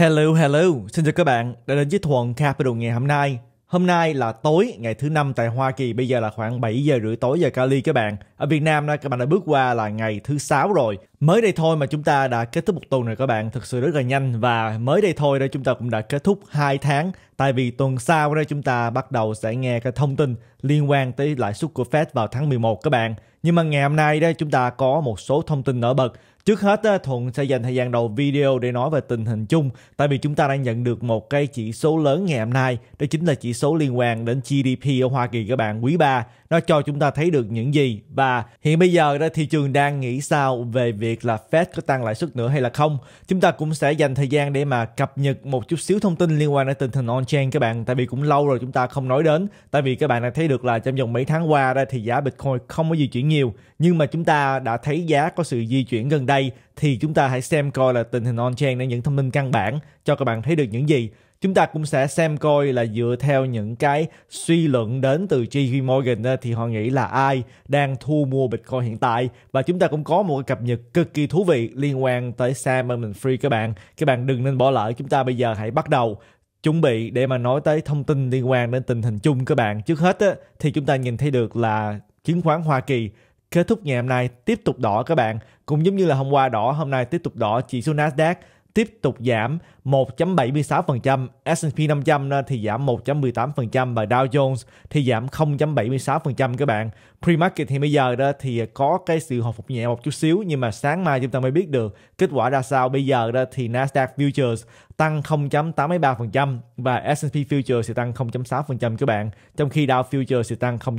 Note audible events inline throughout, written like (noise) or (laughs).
Hello, hello, xin chào các bạn đã đến với Thuận Capital ngày hôm nay. Hôm nay là tối ngày thứ năm tại Hoa Kỳ, bây giờ là khoảng 7 giờ rưỡi tối giờ Cali các bạn. Ở Việt Nam các bạn đã bước qua là ngày thứ sáu rồi. Mới đây thôi mà chúng ta đã kết thúc một tuần rồi các bạn, thực sự rất là nhanh và mới đây thôi đó chúng ta cũng đã kết thúc 2 tháng. Tại vì tuần sau đó chúng ta bắt đầu sẽ nghe cái thông tin liên quan tới lãi suất của Fed vào tháng 11 các bạn. Nhưng mà ngày hôm nay đây chúng ta có một số thông tin nổi bật Trước hết Thuận sẽ dành thời gian đầu video để nói về tình hình chung tại vì chúng ta đang nhận được một cái chỉ số lớn ngày hôm nay đó chính là chỉ số liên quan đến GDP ở Hoa Kỳ các bạn quý 3 nó cho chúng ta thấy được những gì và hiện bây giờ đó thị trường đang nghĩ sao về việc là Fed có tăng lãi suất nữa hay là không chúng ta cũng sẽ dành thời gian để mà cập nhật một chút xíu thông tin liên quan đến tình hình on-chain các bạn tại vì cũng lâu rồi chúng ta không nói đến tại vì các bạn đã thấy được là trong vòng mấy tháng qua đây thì giá Bitcoin không có di chuyển nhiều nhưng mà chúng ta đã thấy giá có sự di chuyển gần đây đây thì chúng ta hãy xem coi là tình hình on-chain để những thông tin căn bản cho các bạn thấy được những gì. Chúng ta cũng sẽ xem coi là dựa theo những cái suy luận đến từ JP Morgan thì họ nghĩ là ai đang thu mua Bitcoin hiện tại. Và chúng ta cũng có một cập nhật cực kỳ thú vị liên quan tới Sam mình Free các bạn. Các bạn đừng nên bỏ lỡ, chúng ta bây giờ hãy bắt đầu chuẩn bị để mà nói tới thông tin liên quan đến tình hình chung các bạn. Trước hết thì chúng ta nhìn thấy được là chứng khoán Hoa Kỳ Kết thúc ngày hôm nay tiếp tục đỏ các bạn, cũng giống như là hôm qua đỏ, hôm nay tiếp tục đỏ chỉ số Nasdaq tiếp tục giảm 1.76%, S&P 500 thì giảm 1.18% và Dow Jones thì giảm 0.76% các bạn. Pre-market thì bây giờ đó thì có cái sự hồi phục nhẹ một chút xíu nhưng mà sáng mai chúng ta mới biết được kết quả ra sao. Bây giờ đó thì Nasdaq Futures tăng 0.83% và S&P Futures sẽ tăng 0.6% các bạn, trong khi Dow Futures sẽ tăng 0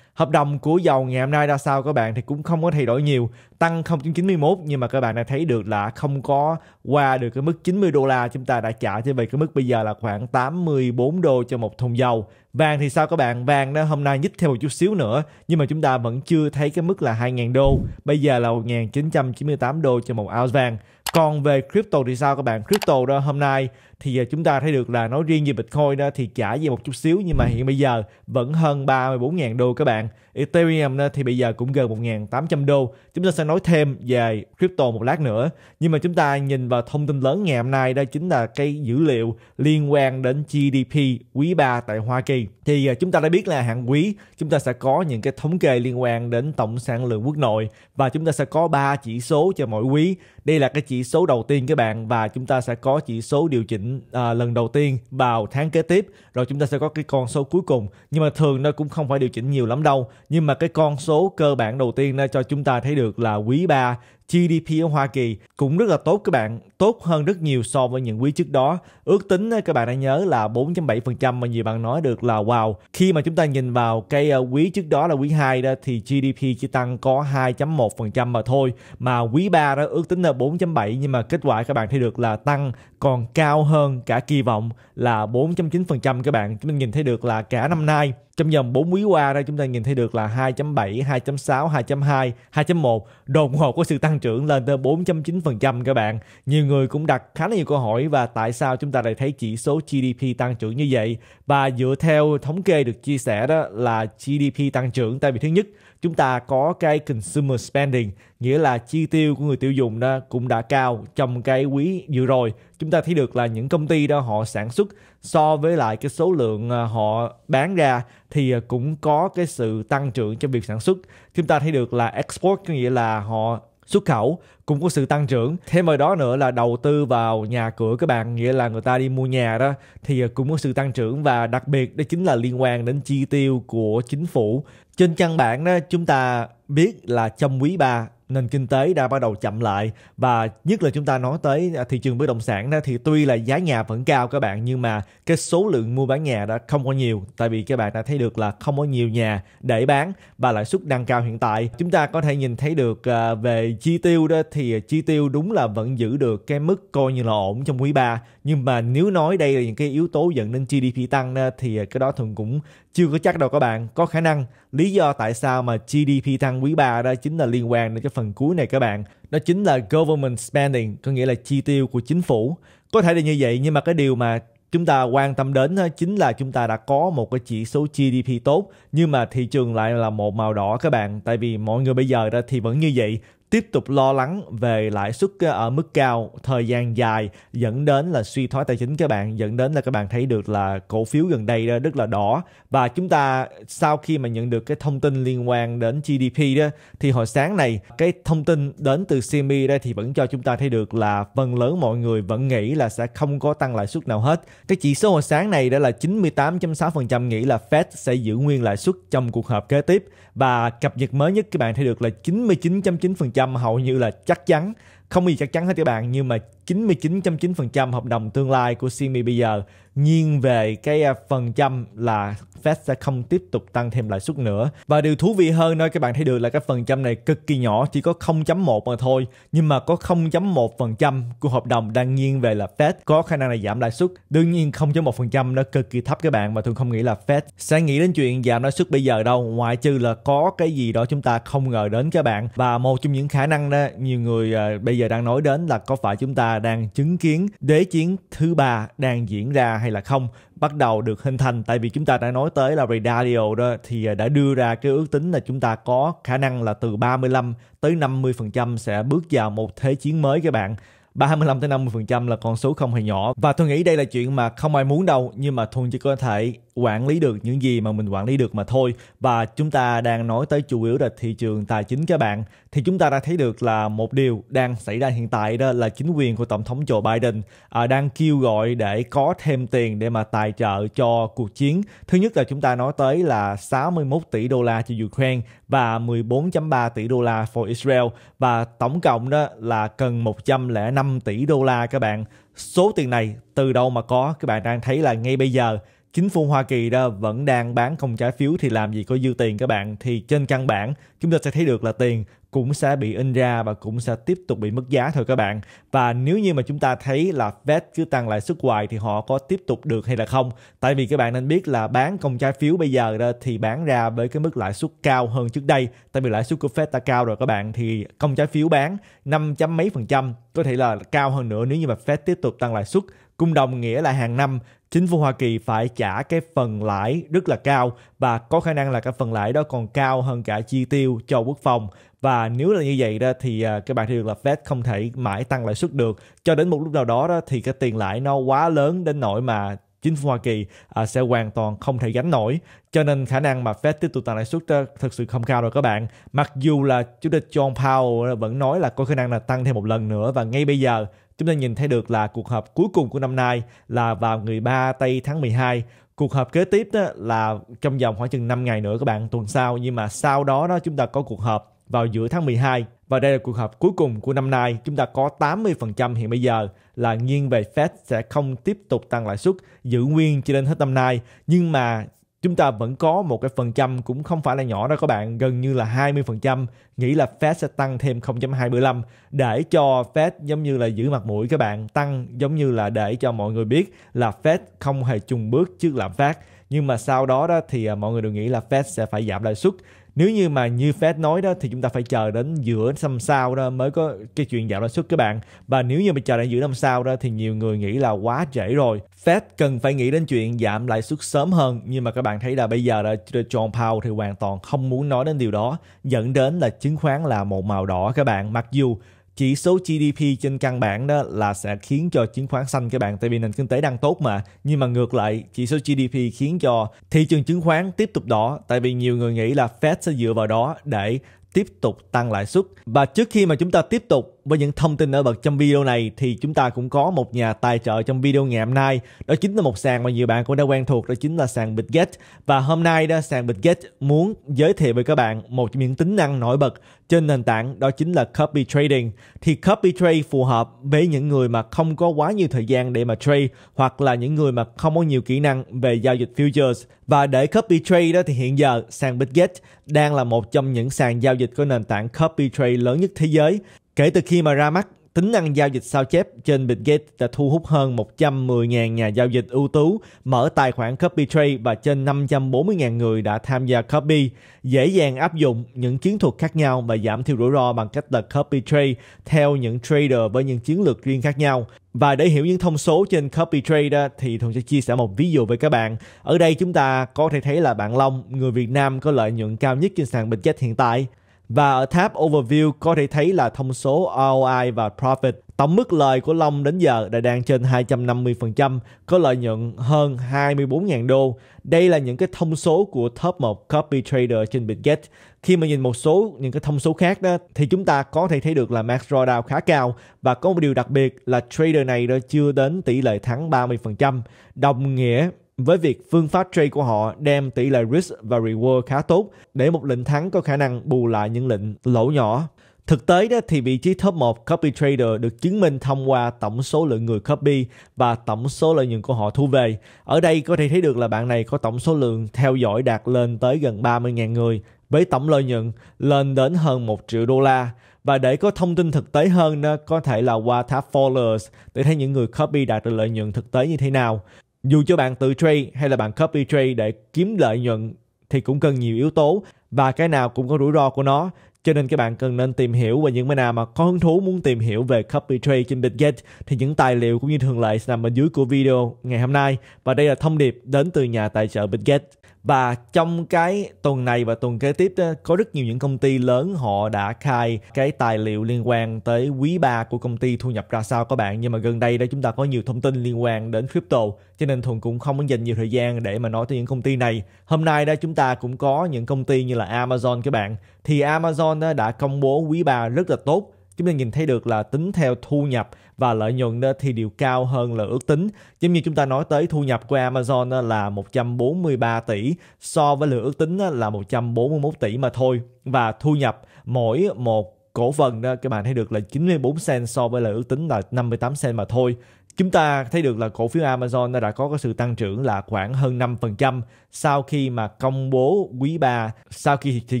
Hợp đồng của dầu ngày hôm nay ra sao các bạn thì cũng không có thay đổi nhiều, tăng 0.91 nhưng mà các bạn đã thấy được là không có qua được cái mức 90 đô la chúng ta đã trả cho về cái mức bây giờ là khoảng 84 đô cho một thùng dầu. Vàng thì sao các bạn? Vàng nó hôm nay nhích thêm một chút xíu nữa nhưng mà chúng ta vẫn chưa thấy cái mức là 2.000 đô. Bây giờ là 1.998 đô cho một ounce vàng. Còn về crypto thì sao các bạn? Crypto đó hôm nay thì à, chúng ta thấy được là nói riêng về Bitcoin đó thì trả về một chút xíu nhưng mà hiện bây giờ vẫn hơn 34.000 đô các bạn. Ethereum đó thì bây giờ cũng gần 1.800 đô. Chúng ta sẽ nói thêm về crypto một lát nữa. Nhưng mà chúng ta nhìn vào thông tin lớn ngày hôm nay đó chính là cái dữ liệu liên quan đến GDP quý 3 tại Hoa Kỳ. Thì à, chúng ta đã biết là hàng quý chúng ta sẽ có những cái thống kê liên quan đến tổng sản lượng quốc nội và chúng ta sẽ có 3 chỉ số cho mỗi quý. Đây là cái chỉ số đầu tiên các bạn và chúng ta sẽ có chỉ số điều chỉnh à, lần đầu tiên vào tháng kế tiếp rồi chúng ta sẽ có cái con số cuối cùng nhưng mà thường nó cũng không phải điều chỉnh nhiều lắm đâu nhưng mà cái con số cơ bản đầu tiên nó cho chúng ta thấy được là quý 3 GDP ở Hoa Kỳ cũng rất là tốt các bạn, tốt hơn rất nhiều so với những quý trước đó. Ước tính ờ, các bạn đã nhớ là 4.7% mà nhiều bạn nói được là wow. Khi mà chúng ta nhìn vào cái ờ, quý trước đó là quý 2 đó thì GDP chỉ tăng có 2.1% mà thôi. Mà quý 3 đó ước tính là 4.7 nhưng mà kết quả các bạn thấy được là tăng còn cao hơn cả kỳ vọng là 4.9% các bạn. Chúng mình nhìn thấy được là cả năm nay trong vòng 4 quý qua đây chúng ta nhìn thấy được là 2.7, 2.6, 2.2, 2.1 đột có sự tăng trưởng lên tới 4.9% các bạn. Nhiều người cũng đặt khá là nhiều câu hỏi và tại sao chúng ta lại thấy chỉ số GDP tăng trưởng như vậy và dựa theo thống kê được chia sẻ đó là GDP tăng trưởng tại vì thứ nhất chúng ta có cái consumer spending nghĩa là chi tiêu của người tiêu dùng đó cũng đã cao trong cái quý vừa rồi chúng ta thấy được là những công ty đó họ sản xuất so với lại cái số lượng à, họ bán ra thì à, cũng có cái sự tăng trưởng cho việc sản xuất chúng ta thấy được là export có nghĩa là họ xuất khẩu cũng có sự tăng trưởng thêm vào đó nữa là đầu tư vào nhà cửa các bạn nghĩa là người ta đi mua nhà đó thì à, cũng có sự tăng trưởng và đặc biệt đó chính là liên quan đến chi tiêu của chính phủ trên căn bản đó chúng ta biết là trong quý 3 nền kinh tế đã bắt đầu chậm lại và nhất là chúng ta nói tới à, thị trường bất động sản đó thì tuy là giá nhà vẫn cao các bạn nhưng mà cái số lượng mua bán nhà đã không có nhiều tại vì các bạn đã thấy được là không có nhiều nhà để bán và lãi suất đang cao hiện tại chúng ta có thể nhìn thấy được à, về chi tiêu đó thì chi tiêu đúng là vẫn giữ được cái mức coi như là ổn trong quý 3 nhưng mà nếu nói đây là những cái yếu tố dẫn đến GDP tăng đó, thì cái đó thường cũng chưa có chắc đâu các bạn có khả năng lý do tại sao mà GDP tăng quý 3 đó chính là liên quan đến cái phần cuối này các bạn đó chính là government spending có nghĩa là chi tiêu của chính phủ có thể là như vậy nhưng mà cái điều mà chúng ta quan tâm đến chính là chúng ta đã có một cái chỉ số GDP tốt nhưng mà thị trường lại là một màu đỏ các bạn tại vì mọi người bây giờ đó thì vẫn như vậy tiếp tục lo lắng về lãi suất ờ, ở mức cao thời gian dài dẫn đến là suy thoái tài chính các bạn dẫn đến là các bạn thấy được là cổ phiếu gần đây đó rất là đỏ và chúng ta sau khi mà nhận được cái thông tin liên quan đến GDP đó thì hồi sáng này cái thông tin đến từ CME đây thì vẫn cho chúng ta thấy được là phần lớn mọi người vẫn nghĩ là sẽ không có tăng lãi suất nào hết cái chỉ số hồi sáng này đã là 98.6% nghĩ là Fed sẽ giữ nguyên lãi suất trong cuộc họp kế tiếp và cập nhật mới nhất các bạn thấy được là 99.9% hầu như là chắc chắn không gì chắc chắn hết các bạn nhưng mà 99.9% hợp đồng tương lai của Simi bây giờ nghiêng về cái à, phần trăm là Fed sẽ không tiếp tục tăng thêm lãi suất nữa. Và điều thú vị hơn nơi các bạn thấy được là cái phần trăm này cực kỳ nhỏ, chỉ có 0.1 mà thôi, nhưng mà có 0.1% của hợp đồng đang nghiêng về là Fed có khả năng là giảm lãi suất. Đương nhiên 0.1% nó cực kỳ thấp các bạn và thường không nghĩ là Fed sẽ nghĩ đến chuyện giảm lãi suất bây giờ đâu, ngoại trừ là có cái gì đó chúng ta không ngờ đến các bạn. Và một trong những khả năng đó nhiều người uh, bây bây giờ đang nói đến là có phải chúng ta đang chứng kiến đế chiến thứ ba đang diễn ra hay là không bắt đầu được hình thành tại vì chúng ta đã nói tới là Redadio đó thì à, đã đưa ra cái ước tính là chúng ta có khả năng là từ 35 tới 50% sẽ bước vào một thế chiến mới các bạn 35 tới 50% là con số không hề nhỏ và tôi nghĩ đây là chuyện mà không ai muốn đâu nhưng mà Thuần chỉ có thể quản lý được những gì mà mình quản lý được mà thôi và chúng ta đang nói tới chủ yếu là thị trường tài chính các bạn thì chúng ta đã thấy được là một điều đang xảy ra hiện tại đó là chính quyền của tổng thống Joe Biden à, đang kêu gọi để có thêm tiền để mà tài trợ cho cuộc chiến thứ nhất là chúng ta nói tới là 61 tỷ đô la cho Ukraine và 14.3 tỷ đô la for Israel và tổng cộng đó là cần 105 tỷ đô la các bạn số tiền này từ đâu mà có các bạn đang thấy là ngay bây giờ chính phủ Hoa Kỳ đó vẫn đang bán không trái phiếu thì làm gì có dư tiền các bạn thì trên căn bản chúng ta sẽ thấy được là tiền cũng sẽ bị in ra và cũng sẽ tiếp tục bị mất giá thôi các bạn và nếu như mà chúng ta thấy là Fed cứ tăng lãi suất hoài thì họ có tiếp tục được hay là không tại vì các bạn nên biết là bán công trái phiếu bây giờ đó thì bán ra với cái mức lãi suất cao hơn trước đây tại vì lãi suất của Fed đã cao rồi các bạn thì công trái phiếu bán năm chấm mấy phần trăm có thể là cao hơn nữa nếu như mà Fed tiếp tục tăng lãi suất cung đồng nghĩa là hàng năm chính phủ Hoa Kỳ phải trả cái phần lãi rất là cao và có khả năng là cái phần lãi đó còn cao hơn cả chi tiêu cho quốc phòng và nếu là như vậy đó thì à, các bạn thấy được là Fed không thể mãi tăng lãi suất được cho đến một lúc nào đó đó thì cái tiền lãi nó quá lớn đến nỗi mà chính phủ Hoa Kỳ à, sẽ hoàn toàn không thể gánh nổi. Cho nên khả năng mà Fed tiếp tục tăng lãi suất thực sự không cao rồi các bạn. Mặc dù là chủ tịch John Powell vẫn nói là có khả năng là tăng thêm một lần nữa và ngay bây giờ Chúng ta nhìn thấy được là cuộc họp cuối cùng của năm nay là vào ngày 3 tây tháng 12. Cuộc họp kế tiếp đó là trong vòng khoảng chừng 5 ngày nữa các bạn tuần sau nhưng mà sau đó đó chúng ta có cuộc họp vào giữa tháng 12 và đây là cuộc họp cuối cùng của năm nay. Chúng ta có 80% hiện bây giờ là nghiêng về Fed sẽ không tiếp tục tăng lãi suất giữ nguyên cho đến hết năm nay. Nhưng mà chúng ta vẫn có một cái phần trăm cũng không phải là nhỏ đó các bạn, gần như là 20% nghĩ là Fed sẽ tăng thêm 0.25 để cho Fed giống như là giữ mặt mũi các bạn, tăng giống như là để cho mọi người biết là Fed không hề chùng bước trước lạm phát. Nhưng mà sau đó đó thì à, mọi người đều nghĩ là Fed sẽ phải giảm lãi suất nếu như mà như Fed nói đó thì chúng ta phải chờ đến giữa năm sau đó mới có cái chuyện giảm lãi suất các bạn và nếu như mà chờ đến giữa năm sau đó thì nhiều người nghĩ là quá trễ rồi Fed cần phải nghĩ đến chuyện giảm lãi suất sớm hơn nhưng mà các bạn thấy là bây giờ là John Powell thì hoàn toàn không muốn nói đến điều đó dẫn đến là chứng khoán là một màu đỏ các bạn mặc dù chỉ số GDP trên căn bản đó là sẽ khiến cho chứng khoán xanh các bạn tại vì nền kinh tế đang tốt mà nhưng mà ngược lại chỉ số GDP khiến cho thị trường chứng khoán tiếp tục đỏ tại vì nhiều người nghĩ là Fed sẽ dựa vào đó để tiếp tục tăng lãi suất và trước khi mà chúng ta tiếp tục với những thông tin nổi bật trong video này thì chúng ta cũng có một nhà tài trợ trong video ngày hôm nay đó chính là một sàn mà nhiều bạn cũng đã quen thuộc đó chính là sàn Bitget và hôm nay đó sàn Bitget muốn giới thiệu với các bạn một trong những tính năng nổi bật trên nền tảng đó chính là copy trading thì copy trade phù hợp với những người mà không có quá nhiều thời gian để mà trade hoặc là những người mà không có nhiều kỹ năng về giao dịch futures và để copy trade đó thì hiện giờ sàn Bitget đang là một trong những sàn giao dịch có nền tảng copy trade lớn nhất thế giới Kể từ khi mà ra mắt, tính năng giao dịch sao chép trên Bitgate đã thu hút hơn 110.000 nhà giao dịch ưu tú mở tài khoản copy trade và trên 540.000 người đã tham gia copy, dễ dàng áp dụng những chiến thuật khác nhau và giảm thiểu rủi ro bằng cách là copy trade theo những trader với những chiến lược riêng khác nhau. Và để hiểu những thông số trên Copy Trade thì Thuận sẽ chia sẻ một ví dụ với các bạn. Ở đây chúng ta có thể thấy là bạn Long, người Việt Nam có lợi nhuận cao nhất trên sàn Bitget hiện tại. Và ở tab Overview có thể thấy là thông số ROI và Profit. Tổng mức lời của Long đến giờ đã đang trên 250%, có lợi nhuận hơn 24.000 đô. Đây là những cái thông số của top 1 copy trader trên Bitget. Khi mà nhìn một số những cái thông số khác đó thì chúng ta có thể thấy được là max drawdown khá cao và có một điều đặc biệt là trader này đã chưa đến tỷ lệ thắng 30%, đồng nghĩa với việc phương pháp trade của họ đem tỷ lệ risk và reward khá tốt để một lệnh thắng có khả năng bù lại những lệnh lỗ nhỏ. Thực tế đó thì vị trí top 1 copy trader được chứng minh thông qua tổng số lượng người copy và tổng số lợi nhuận của họ thu về. Ở đây có thể thấy được là bạn này có tổng số lượng theo dõi đạt lên tới gần 30.000 người với tổng lợi nhuận lên đến hơn 1 triệu đô la. Và để có thông tin thực tế hơn, có thể là qua tab Followers để thấy những người copy đạt được lợi nhuận thực tế như thế nào. Dù cho bạn tự trade hay là bạn copy trade để kiếm lợi nhuận thì cũng cần nhiều yếu tố và cái nào cũng có rủi ro của nó. Cho nên các bạn cần nên tìm hiểu và những bên nào mà có hứng thú muốn tìm hiểu về copy trade trên Bitget thì những tài liệu cũng như thường lệ nằm ở dưới của video ngày hôm nay. Và đây là thông điệp đến từ nhà tài trợ Bitget. Và trong cái tuần này và tuần kế tiếp đó, có rất nhiều những công ty lớn họ đã khai cái tài liệu liên quan tới quý 3 của công ty thu nhập ra sao các bạn. Nhưng mà gần đây đó chúng ta có nhiều thông tin liên quan đến crypto cho nên Thuận cũng không muốn dành nhiều thời gian để mà nói tới những công ty này. Hôm nay đó chúng ta cũng có những công ty như là Amazon các bạn. Thì Amazon đã công bố quý 3 rất là tốt. Chúng ta nhìn thấy được là tính theo thu nhập và lợi nhuận ờ, thì đều cao hơn là ước tính. Giống như chúng ta nói tới thu nhập của Amazon ờ, là 143 tỷ so với lượng ước tính ờ, là 141 tỷ mà thôi và thu nhập mỗi một cổ phần đó các bạn thấy được là 94 cent so với lời ước tính là 58 cent mà thôi Chúng ta thấy được là cổ phiếu Amazon đã có cái sự tăng trưởng là khoảng hơn 5% sau khi mà công bố quý 3, sau khi thị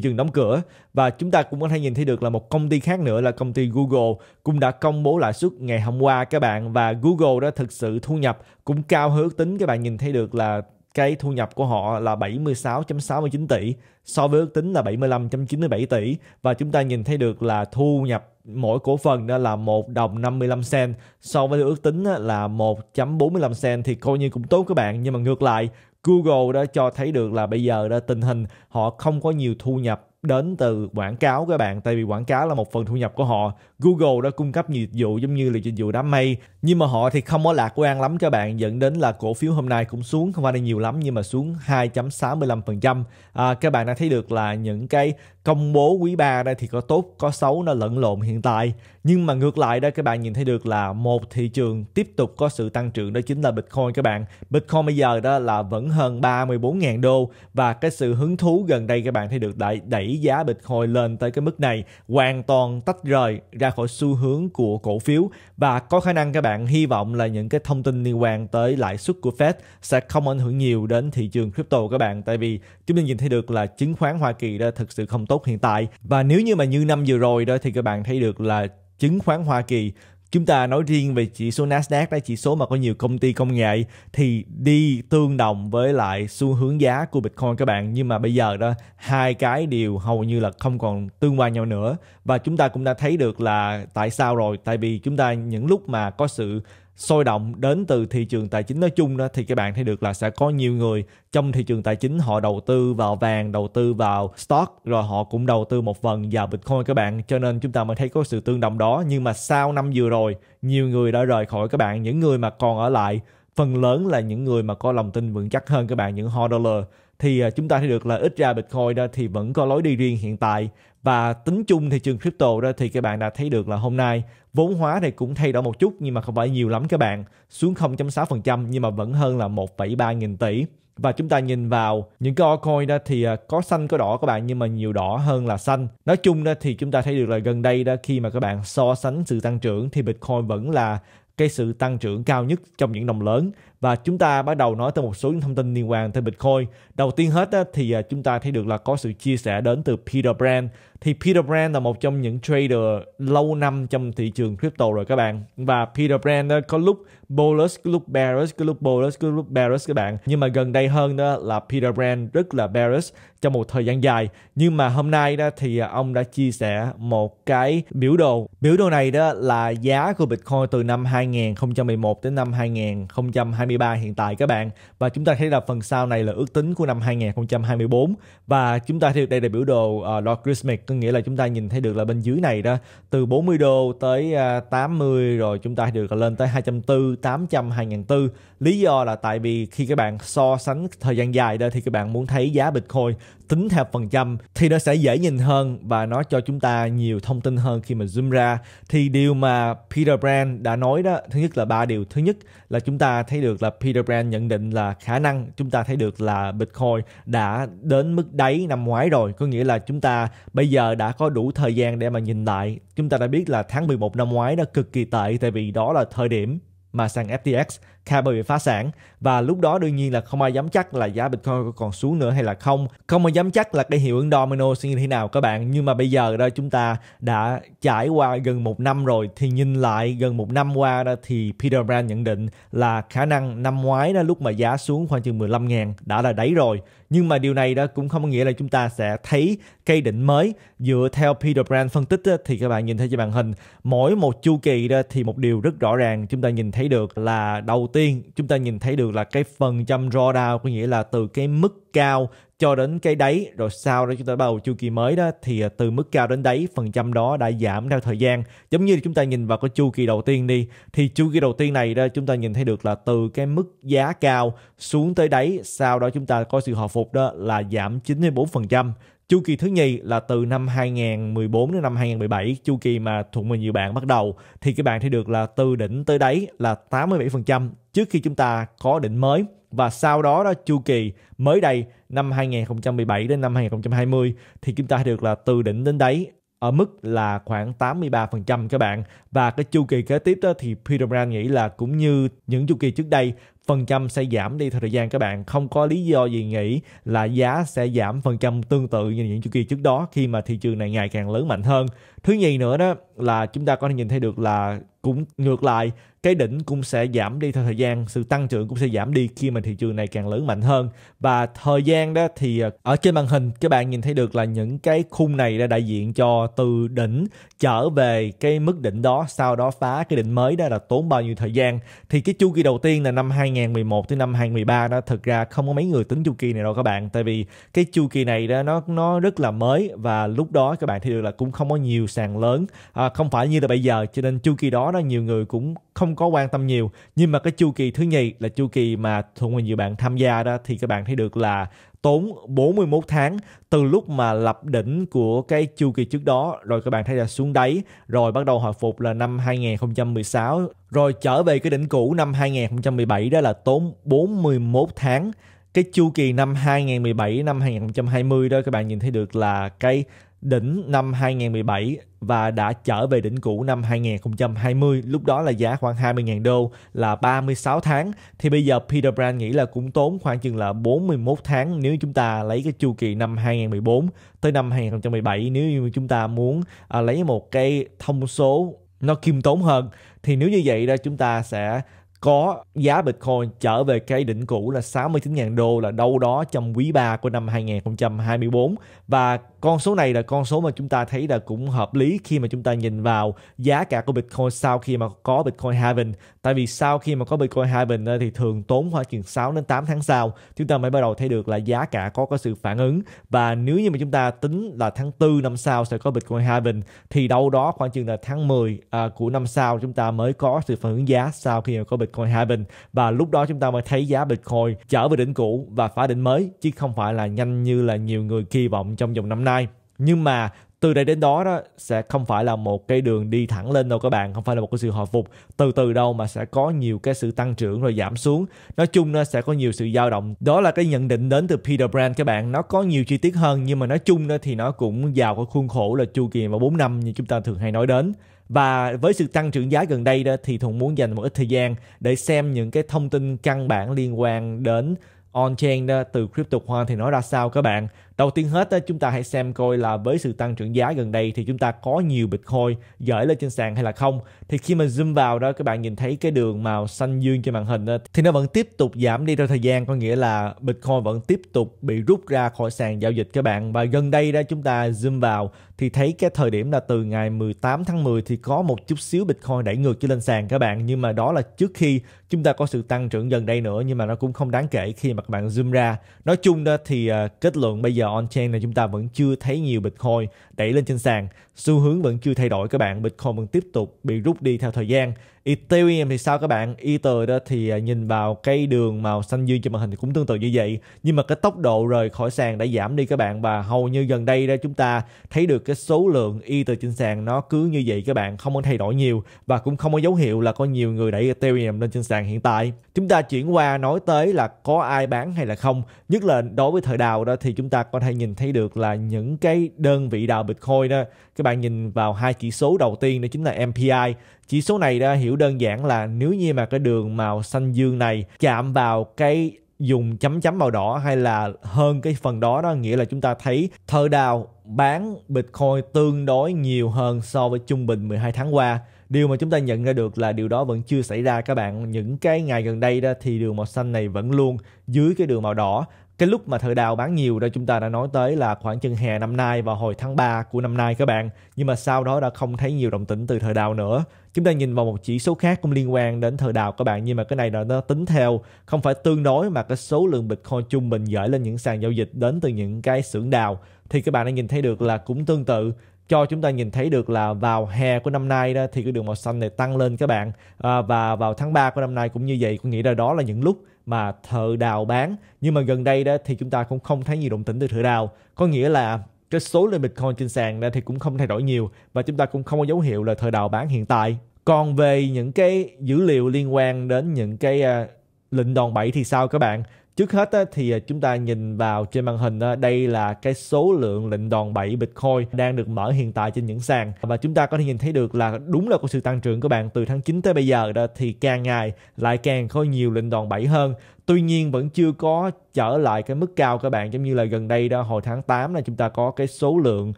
trường đóng cửa. Và chúng ta cũng có thể nhìn thấy được là một công ty khác nữa là công ty Google cũng đã công bố lãi suất ngày hôm qua các bạn và Google đã thực sự thu nhập cũng cao hơn ước tính các bạn nhìn thấy được là cái thu nhập của họ là 76.69 tỷ so với ước tính là 75.97 tỷ và chúng ta nhìn thấy được là thu nhập mỗi cổ phần đó là 1 đồng 55 cent so với ước tính là 1.45 cent thì coi như cũng tốt các bạn nhưng mà ngược lại Google đã cho thấy được là bây giờ đó tình hình họ không có nhiều thu nhập đến từ quảng cáo các bạn tại vì quảng cáo là một phần thu nhập của họ Google đã cung cấp nhiều dịch vụ giống như là dịch vụ đám mây nhưng mà họ thì không có lạc quan lắm các bạn dẫn đến là cổ phiếu hôm nay cũng xuống không phải là nhiều lắm nhưng mà xuống 2.65% à, các bạn đã thấy được là những cái công bố quý 3 đây thì có tốt có xấu nó lẫn lộn hiện tại nhưng mà ngược lại đó các bạn nhìn thấy được là một thị trường tiếp tục có sự tăng trưởng đó chính là Bitcoin các bạn Bitcoin bây giờ đó là vẫn hơn 34.000 đô và cái sự hứng thú gần đây các bạn thấy được đẩy, đẩy giá Bitcoin lên tới cái mức này hoàn toàn tách rời ra khỏi xu hướng của cổ phiếu và có khả năng các bạn hy vọng là những cái thông tin liên quan tới lãi suất của Fed sẽ không ảnh hưởng nhiều đến thị trường crypto các bạn tại vì chúng ta nhìn thấy được là chứng khoán Hoa Kỳ đó thực sự không tốt hiện tại và nếu như mà như năm vừa rồi đó thì các bạn thấy được là chứng khoán Hoa Kỳ chúng ta nói riêng về chỉ số Nasdaq đây chỉ số mà có nhiều công ty công nghệ thì đi tương đồng với lại xu hướng giá của Bitcoin các bạn nhưng mà bây giờ đó hai cái điều hầu như là không còn tương quan nhau nữa và chúng ta cũng đã thấy được là tại sao rồi tại vì chúng ta những lúc mà có sự sôi động đến từ thị trường tài chính nói chung đó thì các bạn thấy được là sẽ có nhiều người trong thị trường tài chính họ đầu tư vào vàng, đầu tư vào stock rồi họ cũng đầu tư một phần vào Bitcoin các bạn cho nên chúng ta mới thấy có sự tương đồng đó nhưng mà sau năm vừa rồi nhiều người đã rời khỏi các bạn những người mà còn ở lại phần lớn là những người mà có lòng tin vững chắc hơn các bạn những hodler thì à, chúng ta thấy được là ít ra Bitcoin đó thì vẫn có lối đi riêng hiện tại và tính chung thị trường crypto đó thì các bạn đã thấy được là hôm nay vốn hóa thì cũng thay đổi một chút nhưng mà không phải nhiều lắm các bạn xuống 0.6% nhưng mà vẫn hơn là 1,3 nghìn tỷ và chúng ta nhìn vào những cái altcoin đó thì à, có xanh có đỏ các bạn nhưng mà nhiều đỏ hơn là xanh nói chung đó thì chúng ta thấy được là gần đây đó khi mà các bạn so sánh sự tăng trưởng thì bitcoin vẫn là cái sự tăng trưởng cao nhất trong những đồng lớn và chúng ta bắt đầu nói tới một số những thông tin liên quan tới Bitcoin. Đầu tiên hết thì à, chúng ta thấy được là có sự chia sẻ đến từ Peter Brand. Thì Peter Brand là một trong những trader lâu năm trong thị trường crypto rồi các bạn. Và Peter Brand có lúc bullish, có lúc bearish, có lúc bullish, có lúc bearish các bạn. Nhưng mà gần đây hơn đó là Peter Brand rất là bearish trong một thời gian dài. Nhưng mà hôm nay đó thì à, ông đã chia sẻ một cái biểu đồ. Biểu đồ này đó là giá của Bitcoin từ năm 2011 đến năm 2020 2023 hiện tại các bạn và chúng ta thấy là phần sau này là ước tính của năm 2024 và chúng ta thấy được đây là biểu đồ uh, ờ, logarithmic có nghĩa là chúng ta nhìn thấy được là bên dưới này đó từ 40 đô tới uh, ờ, 80 rồi chúng ta thấy được là lên tới 240 800 2004 lý do là tại vì khi các bạn so sánh thời gian dài đó thì các bạn muốn thấy giá Bitcoin tính theo phần trăm thì nó sẽ dễ nhìn hơn và nó cho chúng ta nhiều thông tin hơn khi mà zoom ra thì điều mà Peter Brand đã nói đó thứ nhất là ba điều thứ nhất là chúng ta thấy được là Peter Brand nhận định là khả năng chúng ta thấy được là Bitcoin đã đến mức đáy năm ngoái rồi có nghĩa là chúng ta bây giờ đã có đủ thời gian để mà nhìn lại chúng ta đã biết là tháng 11 năm ngoái đó cực kỳ tệ tại vì đó là thời điểm mà sàn FTX Carberry phá sản và lúc đó đương nhiên là không ai dám chắc là giá Bitcoin còn xuống nữa hay là không không ai dám chắc là cái hiệu ứng domino sẽ như thế nào các bạn nhưng mà bây giờ đó chúng ta đã trải qua gần một năm rồi thì nhìn lại gần một năm qua đó thì Peter Brand nhận định là khả năng năm ngoái đó lúc mà giá xuống khoảng chừng 15 ngàn đã là đáy rồi nhưng mà điều này đó cũng không có nghĩa là chúng ta sẽ thấy cây đỉnh mới dựa theo Peter Brand phân tích đó, thì các bạn nhìn thấy trên màn hình mỗi một chu kỳ đó thì một điều rất rõ ràng chúng ta nhìn thấy được là đầu tiên chúng ta nhìn thấy được là cái phần trăm drawdown có nghĩa là từ cái mức cao cho đến cái đáy rồi sau đó chúng ta bắt đầu chu kỳ mới đó thì à, từ mức cao đến đáy phần trăm đó đã giảm theo thời gian giống như chúng ta nhìn vào cái chu kỳ đầu tiên đi thì chu kỳ đầu tiên này đó chúng ta nhìn thấy được là từ cái mức giá cao xuống tới đáy sau đó chúng ta có sự hồi phục đó là giảm 94% chu kỳ thứ nhì là từ năm 2014 đến năm 2017 chu kỳ mà thuộc mình nhiều bạn bắt đầu thì các bạn thấy được là từ đỉnh tới đáy là 87% trước khi chúng ta có đỉnh mới và sau đó đó chu kỳ mới đây năm 2017 đến năm 2020 thì chúng ta thấy được là từ đỉnh đến đáy ở mức là khoảng 83% các bạn và cái chu kỳ kế tiếp đó thì Peter Brand nghĩ là cũng như những chu kỳ trước đây phần trăm sẽ giảm đi theo thời gian các bạn không có lý do gì nghĩ là giá sẽ giảm phần trăm tương tự như những chu kỳ trước đó khi mà thị trường này ngày càng lớn mạnh hơn thứ nhì nữa đó là chúng ta có thể nhìn thấy được là cũng ngược lại cái đỉnh cũng sẽ giảm đi theo thời gian sự tăng trưởng cũng sẽ giảm đi khi mà thị trường này càng lớn mạnh hơn và thời gian đó thì ờ, ở trên màn hình các bạn nhìn thấy được là những cái khung này đã đại diện cho từ đỉnh trở về cái mức đỉnh đó sau đó phá cái đỉnh mới đó là tốn bao nhiêu thời gian thì cái chu kỳ đầu tiên là năm 2011 tới năm 2013 đó thực ra không có mấy người tính chu kỳ này đâu các bạn tại vì cái chu kỳ này đó nó nó rất là mới và lúc đó các bạn thấy được là cũng không có nhiều sàn lớn à, không phải như là bây giờ cho nên chu kỳ đó đó nhiều người cũng không có quan tâm nhiều nhưng mà cái chu kỳ thứ nhì là chu kỳ mà thuận nhiều bạn tham gia đó thì các bạn thấy được là tốn 41 tháng từ lúc mà lập đỉnh của cái chu kỳ trước đó rồi các bạn thấy là xuống đáy rồi bắt đầu hồi phục là năm 2016 rồi trở về cái đỉnh cũ năm 2017 đó là tốn 41 tháng cái chu kỳ năm 2017 năm 2020 đó các bạn nhìn thấy được là cái đỉnh năm 2017 và đã trở về đỉnh cũ năm 2020, lúc đó là giá khoảng 20.000 đô là 36 tháng. Thì bây giờ Peter Brand nghĩ là cũng tốn khoảng chừng là 41 tháng nếu chúng ta lấy cái chu kỳ năm 2014 tới năm 2017 nếu như chúng ta muốn à, lấy một cái thông số nó kiêm tốn hơn thì nếu như vậy đó chúng ta sẽ có giá Bitcoin trở về cái đỉnh cũ là 69.000 đô là đâu đó trong quý 3 của năm 2024 và con số này là con số mà chúng ta thấy là cũng hợp lý khi mà chúng ta nhìn vào giá cả của Bitcoin sau khi mà có Bitcoin halving tại vì sau khi mà có Bitcoin halving ờ, thì thường tốn khoảng chừng 6 đến 8 tháng sau chúng ta mới bắt đầu thấy được là giá cả có có sự phản ứng và nếu như mà chúng ta tính là tháng 4 năm sau sẽ có Bitcoin halving thì đâu đó khoảng chừng là tháng 10 ờ, của năm sau chúng ta mới có sự phản ứng giá sau khi mà có Bitcoin Bitcoin halving và lúc đó chúng ta mới thấy giá Bitcoin trở về đỉnh cũ và phá đỉnh mới chứ không phải là nhanh như là nhiều người kỳ vọng trong vòng năm nay. Nhưng mà từ đây đến đó đó sẽ không phải là một cái đường đi thẳng lên đâu các bạn không phải là một cái sự hồi phục từ từ đâu mà sẽ có nhiều cái sự tăng trưởng rồi giảm xuống nói chung nó sẽ có nhiều sự dao động đó là cái nhận định đến từ Peter Brand các bạn nó có nhiều chi tiết hơn nhưng mà nói chung đó thì nó cũng vào cái khuôn khổ là chu kỳ vào 4 năm như chúng ta thường hay nói đến và với sự tăng trưởng giá gần đây đó thì Thuận muốn dành một ít thời gian để xem những cái thông tin căn bản liên quan đến on-chain đó, từ crypto thì nó ra sao các bạn Đầu tiên hết chúng ta hãy xem coi là với sự tăng trưởng giá gần đây thì chúng ta có nhiều Bitcoin dởi lên trên sàn hay là không. Thì khi mà zoom vào đó các bạn nhìn thấy cái đường màu xanh dương trên màn hình đó, thì nó vẫn tiếp tục giảm đi theo thời gian có nghĩa là Bitcoin vẫn tiếp tục bị rút ra khỏi sàn giao dịch các bạn và gần đây đó chúng ta zoom vào thì thấy cái thời điểm là từ ngày 18 tháng 10 thì có một chút xíu Bitcoin đẩy ngược chứ lên sàn các bạn nhưng mà đó là trước khi chúng ta có sự tăng trưởng gần đây nữa nhưng mà nó cũng không đáng kể khi mà các bạn zoom ra. Nói chung đó thì à, kết luận bây giờ giờ on-chain là chúng ta vẫn chưa thấy nhiều Bitcoin đẩy lên trên sàn. Xu hướng vẫn chưa thay đổi các bạn, Bitcoin vẫn tiếp tục bị rút đi theo thời gian Ethereum thì sao các bạn? Ether đó thì à, nhìn vào cái đường màu xanh dương trên màn hình thì cũng tương tự như vậy. Nhưng mà cái tốc độ rời khỏi sàn đã giảm đi các bạn và hầu như gần đây đó chúng ta thấy được cái số lượng Ether trên sàn nó cứ như vậy các bạn, không có thay đổi nhiều và cũng không có dấu hiệu là có nhiều người đẩy Ethereum lên trên sàn hiện tại. Chúng ta chuyển qua nói tới là có ai bán hay là không. Nhất là đối với thời đào đó thì chúng ta có thể nhìn thấy được là những cái đơn vị đào Bitcoin đó các bạn nhìn vào hai chỉ số đầu tiên đó chính là MPI chỉ số này đã hiểu đơn giản là nếu như mà cái đường màu xanh dương này chạm vào cái dùng chấm chấm màu đỏ hay là hơn cái phần đó đó nghĩa là chúng ta thấy thợ đào bán Bitcoin tương đối nhiều hơn so với trung bình 12 tháng qua điều mà chúng ta nhận ra được là điều đó vẫn chưa xảy ra các bạn những cái ngày gần đây đó thì đường màu xanh này vẫn luôn dưới cái đường màu đỏ cái lúc mà thợ đào bán nhiều rồi chúng ta đã nói tới là khoảng chừng hè năm nay và hồi tháng 3 của năm nay các bạn nhưng mà sau đó đã không thấy nhiều động tĩnh từ thợ đào nữa chúng ta nhìn vào một chỉ số khác cũng liên quan đến thợ đào các bạn nhưng mà cái này nó tính theo không phải tương đối mà cái số lượng bitcoin trung bình gửi lên những sàn giao dịch đến từ những cái xưởng đào thì các bạn đã nhìn thấy được là cũng tương tự cho chúng ta nhìn thấy được là vào hè của năm nay đó thì cái đường màu xanh này tăng lên các bạn à, và vào tháng 3 của năm nay cũng như vậy cũng nghĩ là đó là những lúc mà thợ đào bán nhưng mà gần đây đó thì chúng ta cũng không thấy nhiều động tĩnh từ thợ đào có nghĩa là cái số lượng bitcoin trên sàn đó thì cũng không thay đổi nhiều và chúng ta cũng không có dấu hiệu là thợ đào bán hiện tại còn về những cái dữ liệu liên quan đến những cái uh, lệnh đòn bẩy thì sao các bạn Trước hết thì à, chúng ta nhìn vào trên màn hình đây là cái số lượng lệnh đòn bẩy Bitcoin đang được mở hiện tại trên những sàn và chúng ta có thể nhìn thấy được là đúng là có sự tăng trưởng của bạn từ tháng 9 tới bây giờ đó thì càng ngày lại càng có nhiều lệnh đòn bẩy hơn tuy nhiên vẫn chưa có trở lại cái mức cao các bạn giống như là gần đây đó hồi tháng 8 là chúng ta có cái số lượng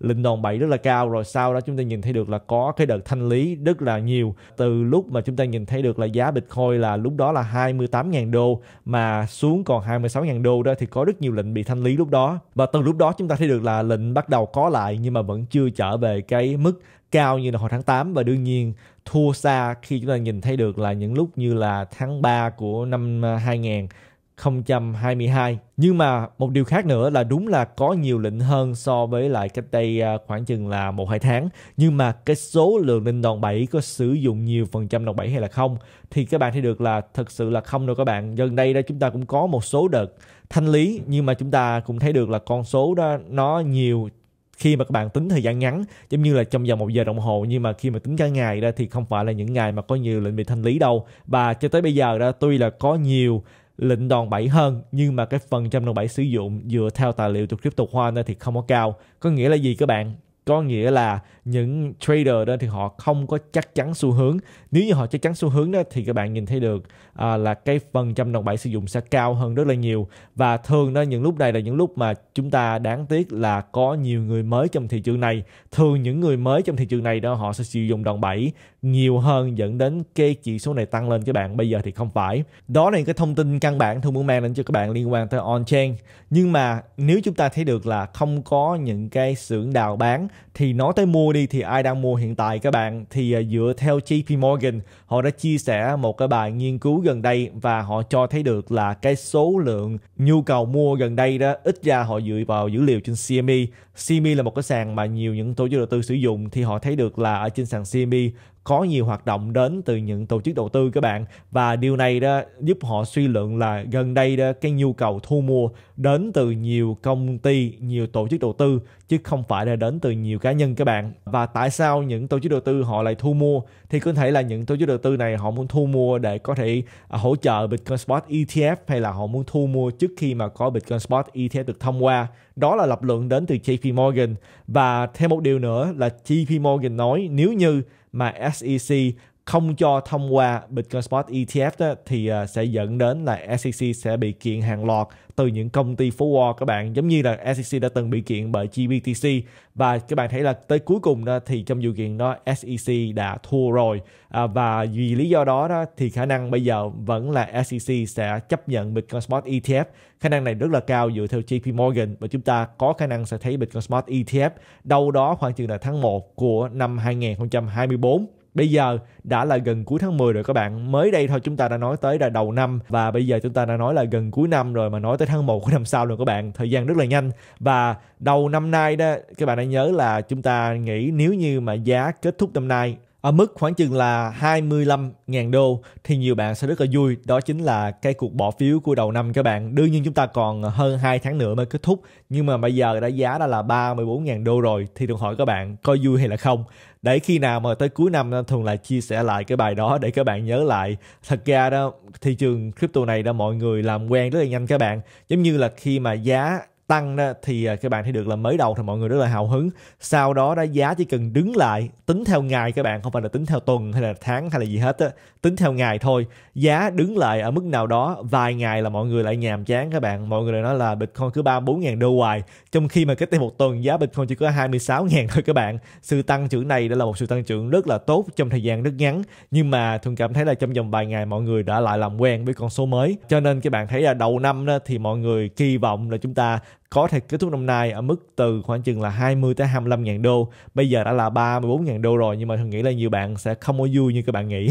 linh đồn 7 rất là cao rồi sau đó chúng ta nhìn thấy được là có cái đợt thanh lý rất là nhiều từ lúc mà chúng ta nhìn thấy được là giá Bitcoin là lúc đó là 28.000 đô mà xuống còn 26.000 đô đó thì có rất nhiều lệnh bị thanh lý lúc đó và từ lúc đó chúng ta thấy được là lệnh bắt đầu có lại nhưng mà vẫn chưa trở về cái mức cao như là hồi tháng 8 và đương nhiên thua xa khi chúng ta nhìn thấy được là những lúc như là tháng 3 của năm 2022. À, nhưng mà một điều khác nữa là đúng là có nhiều lệnh hơn so với lại cách đây à, khoảng chừng là 1-2 tháng. Nhưng mà cái số lượng lệnh đòn 7 có sử dụng nhiều phần trăm đòn 7 hay là không thì các bạn thấy được là thật sự là không đâu các bạn. Gần đây đó chúng ta cũng có một số đợt thanh lý nhưng mà chúng ta cũng thấy được là con số đó nó nhiều khi mà các bạn tính thời gian ngắn giống như là trong vòng một giờ đồng hồ nhưng mà khi mà tính cả ngày ra thì không phải là những ngày mà có nhiều lệnh bị thanh lý đâu và cho tới bây giờ đó tuy là có nhiều lệnh đòn bẩy hơn nhưng mà cái phần trăm đòn bẩy sử dụng dựa theo tài liệu từ crypto CryptoQuant thì không có cao có nghĩa là gì các bạn có nghĩa là những trader đó thì họ không có chắc chắn xu hướng nếu như họ chắc chắn xu hướng đó thì các bạn nhìn thấy được à, là cái phần trăm đồng bảy sử dụng sẽ cao hơn rất là nhiều và thường đó những lúc này là những lúc mà chúng ta đáng tiếc là có nhiều người mới trong thị trường này thường những người mới trong thị trường này đó họ sẽ sử dụng đồng bảy nhiều hơn dẫn đến cái chỉ số này tăng lên các bạn bây giờ thì không phải đó là những cái thông tin căn bản tôi muốn mang đến cho các bạn liên quan tới on chain nhưng mà nếu chúng ta thấy được là không có những cái xưởng đào bán thì nói tới mua đi thì ai đang mua hiện tại các bạn thì à, dựa theo JP Morgan họ đã chia sẻ một cái bài nghiên cứu gần đây và họ cho thấy được là cái số lượng nhu cầu mua gần đây đó ít ra họ dựa vào dữ liệu trên CME CME là một cái sàn mà nhiều những tổ chức đầu tư sử dụng thì họ thấy được là ở trên sàn CME có nhiều hoạt động đến từ những tổ chức đầu tư các bạn và điều này đó giúp họ suy luận là gần đây đó cái nhu cầu thu mua đến từ nhiều công ty, nhiều tổ chức đầu tư chứ không phải là đến từ nhiều cá nhân các bạn. Và tại sao những tổ chức đầu tư họ lại thu mua thì có thể là những tổ chức đầu tư này họ muốn thu mua để có thể à, hỗ trợ Bitcoin Spot ETF hay là họ muốn thu mua trước khi mà có Bitcoin Spot ETF được thông qua. Đó là lập luận đến từ JP Morgan và thêm một điều nữa là JP Morgan nói nếu như my SEC không cho thông qua Bitcoin Spot ETF đó, thì à, sẽ dẫn đến là SEC sẽ bị kiện hàng loạt từ những công ty phố Wall các bạn giống như là SEC đã từng bị kiện bởi GBTC và các bạn thấy là tới cuối cùng đó thì trong vụ kiện đó SEC đã thua rồi à, và vì lý do đó đó thì khả năng bây giờ vẫn là SEC sẽ chấp nhận Bitcoin Spot ETF khả năng này rất là cao dựa theo JP Morgan và chúng ta có khả năng sẽ thấy Bitcoin Spot ETF đâu đó khoảng chừng là tháng 1 của năm 2024 Bây giờ đã là gần cuối tháng 10 rồi các bạn. Mới đây thôi chúng ta đã nói tới là đầu năm và bây giờ chúng ta đã nói là gần cuối năm rồi mà nói tới tháng 1 của năm sau rồi các bạn. Thời gian rất là nhanh và đầu năm nay đó các bạn đã nhớ là chúng ta nghĩ nếu như mà giá kết thúc năm nay ở mức khoảng chừng là 25.000 đô thì nhiều bạn sẽ rất là vui. Đó chính là cái cuộc bỏ phiếu của đầu năm các bạn. Đương nhiên chúng ta còn hơn 2 tháng nữa mới kết thúc. Nhưng mà bây giờ đã giá đã là 34.000 đô rồi thì được hỏi các bạn coi vui hay là không để khi nào mà tới cuối năm thường là chia sẻ lại cái bài đó để các bạn nhớ lại thật ra đó thị trường crypto này đã mọi người làm quen rất là nhanh các bạn giống như là khi mà giá tăng đó, thì à, các bạn thấy được là mới đầu thì mọi người rất là hào hứng sau đó đã giá chỉ cần đứng lại tính theo ngày các bạn không phải là tính theo tuần hay là tháng hay là gì hết á tính theo ngày thôi giá đứng lại ở mức nào đó vài ngày là mọi người lại nhàm chán các bạn mọi người lại nói là bitcoin cứ ba bốn ngàn đô hoài trong khi mà cách đây một tuần giá bitcoin chỉ có 26 ngàn thôi các bạn sự tăng trưởng này đã là một sự tăng trưởng rất là tốt trong thời gian rất ngắn nhưng mà thường cảm thấy là trong vòng vài ngày mọi người đã lại làm quen với con số mới cho nên các bạn thấy là đầu năm đó, thì mọi người kỳ vọng là chúng ta có thể kết thúc năm nay ở mức từ khoảng chừng là 20 tới 25 ngàn đô bây giờ đã là 34 ngàn đô rồi nhưng mà thường nghĩ là nhiều bạn sẽ không có vui như các bạn nghĩ